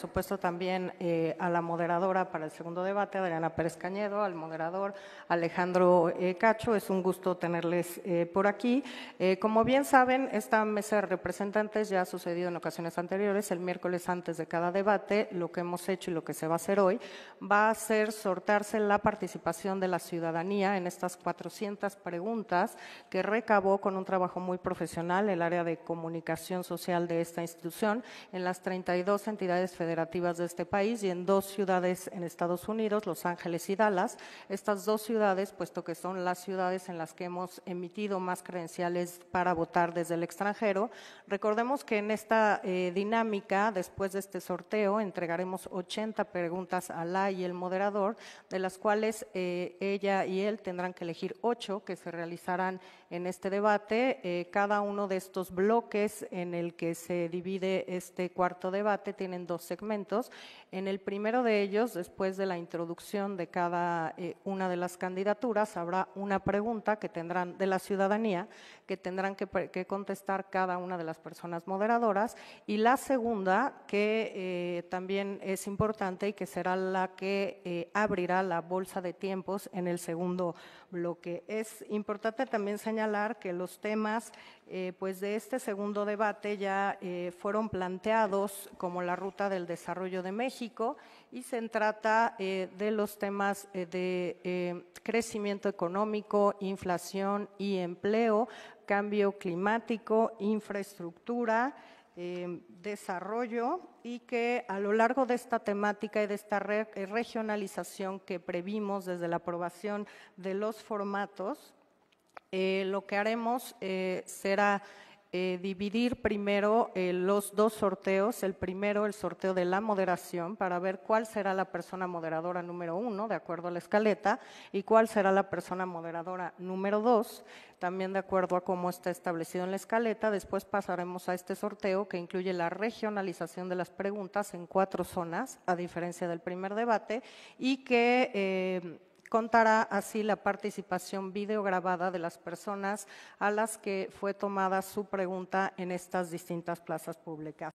supuesto también eh, a la moderadora para el segundo debate, Adriana Pérez Cañedo, al moderador Alejandro eh, Cacho. Es un gusto tenerles eh, por aquí. como bien saben, esta mesa de representantes ya ha sucedido en ocasiones anteriores. El miércoles antes de cada debate, lo que hemos hecho y lo que se va a hacer hoy va a ser sortarse la participación de la ciudadanía en estas 400 preguntas que recabó con un trabajo muy profesional el área de comunicación social de esta institución en las 32 entidades federales de este país y en dos ciudades en Estados Unidos, Los Ángeles y Dallas. Estas dos ciudades, puesto que son las ciudades en las que hemos emitido más credenciales para votar desde el extranjero, recordemos que en esta eh, dinámica, después de este sorteo, entregaremos 80 preguntas a la y el moderador, de las cuales eh, ella y él tendrán que elegir ocho que se realizarán en este debate. Eh, cada uno de estos bloques en el que se divide este cuarto debate tienen dos segmentos. En el primero de ellos, después de la introducción de cada eh, una de las candidaturas, habrá una pregunta que tendrán de la ciudadanía que tendrán que, contestar cada una de las personas moderadoras. Y la segunda, que eh, también es importante y que será la que eh, abrirá la bolsa de tiempos en el segundo bloque. Es importante también señalar que los temas pues de este segundo debate ya fueron planteados como la ruta del Desarrollo de México y se trata eh, de los temas eh, de eh, crecimiento económico, inflación y empleo, cambio climático, infraestructura, desarrollo y que a lo largo de esta temática y de esta regionalización que previmos desde la aprobación de los formatos, lo que haremos será eh, dividir primero eh, los dos sorteos. El primero, el sorteo de la moderación, para ver cuál será la persona moderadora número uno, de acuerdo a la escaleta, y cuál será la persona moderadora número dos, también de acuerdo a cómo está establecido en la escaleta. Después pasaremos a este sorteo que incluye la regionalización de las preguntas en cuatro zonas, a diferencia del primer debate, y que... Eh, contará así la participación videograbada de las personas a las que fue tomada su pregunta en estas distintas plazas públicas.